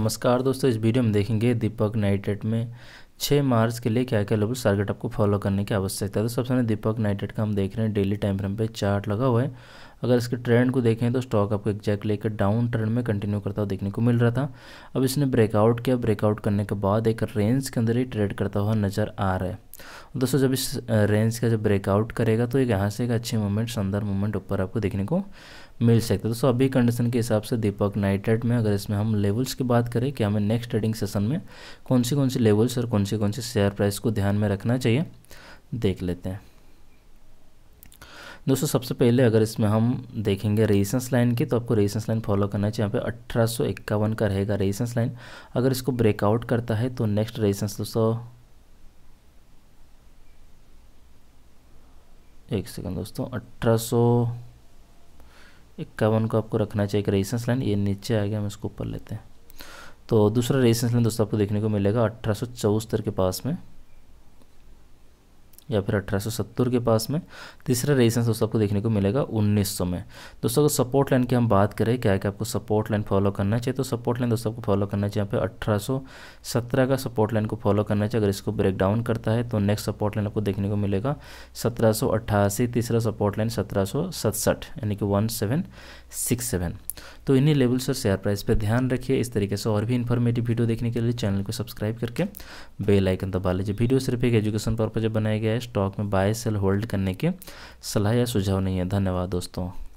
नमस्कार दोस्तों इस वीडियो में देखेंगे दीपक नाइटेड में 6 मार्च के लिए क्या क्या लेवल टारगेट आपको फॉलो करने की आवश्यकता है तो सबसे पहले दीपक नाइटेड का हम देख रहे हैं डेली टाइम फ्रेम पे चार्ट लगा हुआ है अगर इसके ट्रेंड को देखें तो स्टॉक आपको एक्जैक्टली लेकर डाउन ट्रेंड में कंटिन्यू करता हुआ देखने को मिल रहा था अब इसने ब्रेकआउट किया ब्रेकआउट करने के बाद एक रेंज के अंदर ही ट्रेड करता हुआ नजर आ रहा है दोस्तों जब इस रेंज का जब ब्रेकआउट करेगा तो एक यहाँ से एक अच्छी मूवमेंट शानदार मूवमेंट ऊपर आपको देखने को मिल सकता है दोस्तों अभी कंडीशन के हिसाब से दीपक नाइटेड में अगर इसमें हम लेवल्स की बात करें कि हमें नेक्स्ट ट्रेडिंग सेशन में कौन सी कौन सी लेवल्स और कौन सी कौन सी शेयर प्राइस को ध्यान में रखना चाहिए देख लेते हैं दोस्तों सबसे पहले अगर इसमें हम देखेंगे रेजिस्टेंस लाइन की तो आपको रेजिस्टेंस लाइन फॉलो करना चाहिए यहाँ पे अट्ठारह का रहेगा रेजिस्टेंस लाइन अगर इसको ब्रेकआउट करता है तो नेक्स्ट रेजिस्टेंस दोस्तों एक सेकंड दोस्तों अठारह इक्यावन को आपको रखना चाहिए एक रेजिस्टेंस लाइन ये नीचे आ गया हम इसको ऊपर लेते हैं तो दूसरा रेजिस्टेंस लाइन दोस्तों आपको देखने को मिलेगा अठारह के पास में या फिर 1870 के पास में तीसरा रेजिस्टेंस दोस्तों आपको देखने को मिलेगा 1900 में दोस्तों अगर सपोर्ट लाइन की हम बात करें क्या है कि आपको सपोर्ट लाइन फॉलो करना चाहिए तो सपोर्ट लाइन दोस्तों आपको फॉलो करना चाहिए यहाँ सौ 1817 का सपोर्ट लाइन को फॉलो करना चाहिए अगर इसको ब्रेक डाउन करता है तो नेक्स्ट सपोर्ट लाइन आपको देखने को मिलेगा सत्रह तीसरा सपोर्ट लाइन सत्रह यानी कि वन तो इन्हीं लेवल्स और शेयर प्राइस पर ध्यान रखिए इस तरीके से और भी इन्फॉर्मेटिव वीडियो देखने के लिए चैनल को सब्सक्राइब करके बेल आइकन दबा लीजिए वीडियो सिर्फ एक एजुकेशन पर्पज बनाया गया है स्टॉक में बाय सेल होल्ड करने के सलाह या सुझाव नहीं है धन्यवाद दोस्तों